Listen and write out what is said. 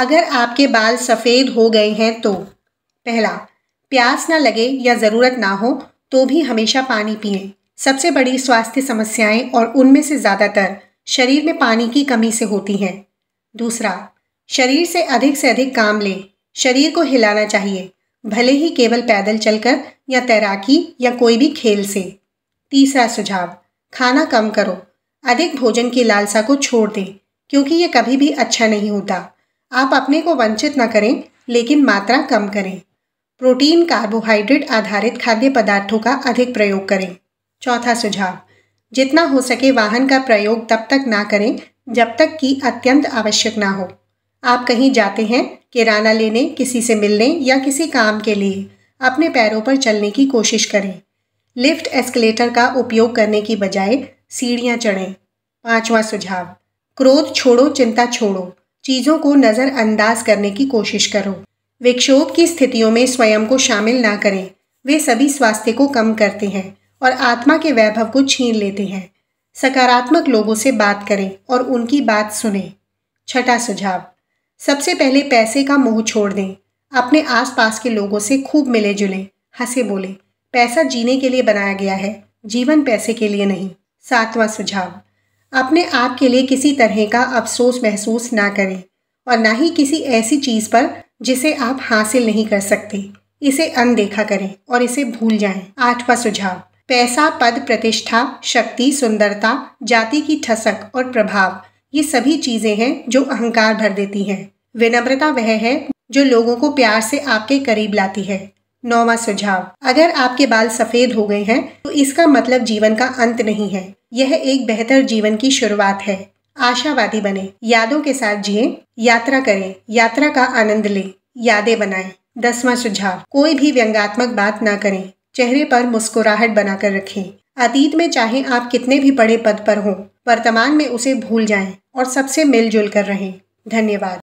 अगर आपके बाल सफ़ेद हो गए हैं तो पहला प्यास ना लगे या ज़रूरत ना हो तो भी हमेशा पानी पिए सबसे बड़ी स्वास्थ्य समस्याएं और उनमें से ज़्यादातर शरीर में पानी की कमी से होती हैं दूसरा शरीर से अधिक से अधिक काम लें शरीर को हिलाना चाहिए भले ही केवल पैदल चलकर या तैराकी या कोई भी खेल से तीसरा सुझाव खाना कम करो अधिक भोजन की लालसा को छोड़ दें क्योंकि ये कभी भी अच्छा नहीं होता आप अपने को वंचित न करें लेकिन मात्रा कम करें प्रोटीन कार्बोहाइड्रेट आधारित खाद्य पदार्थों का अधिक प्रयोग करें चौथा सुझाव जितना हो सके वाहन का प्रयोग तब तक ना करें जब तक कि अत्यंत आवश्यक ना हो आप कहीं जाते हैं किराना लेने किसी से मिलने या किसी काम के लिए अपने पैरों पर चलने की कोशिश करें लिफ्ट एस्केलेटर का उपयोग करने की बजाय सीढ़ियाँ चढ़ें पाँचवा सुझाव क्रोध छोड़ो चिंता छोड़ो चीज़ों को नज़रअंदाज करने की कोशिश करो विक्षोभ की स्थितियों में स्वयं को शामिल ना करें वे सभी स्वास्थ्य को कम करते हैं और आत्मा के वैभव को छीन लेते हैं सकारात्मक लोगों से बात करें और उनकी बात सुने छठा सुझाव सबसे पहले पैसे का मोह छोड़ दें अपने आसपास के लोगों से खूब मिले जुले हंसे बोले पैसा जीने के लिए बनाया गया है जीवन पैसे के लिए नहीं सातवां सुझाव अपने आप के लिए किसी तरह का अफसोस महसूस ना करें और ना ही किसी ऐसी चीज़ पर जिसे आप हासिल नहीं कर सकते इसे अनदेखा करें और इसे भूल जाएं। आठवां सुझाव पैसा पद प्रतिष्ठा शक्ति सुंदरता जाति की ठसक और प्रभाव ये सभी चीज़ें हैं जो अहंकार भर देती हैं विनम्रता वह है जो लोगों को प्यार से आपके करीब लाती है नौवा सुझाव अगर आपके बाल सफेद हो गए हैं तो इसका मतलब जीवन का अंत नहीं है यह एक बेहतर जीवन की शुरुआत है आशावादी बने यादों के साथ जिए यात्रा करें यात्रा का आनंद लें यादें बनाएं दसवां सुझाव कोई भी व्यंगात्मक बात ना करें चेहरे पर मुस्कुराहट बनाकर रखें अतीत में चाहे आप कितने भी बड़े पद पर हों वर्तमान में उसे भूल जाएं और सबसे मिलजुल कर रहें धन्यवाद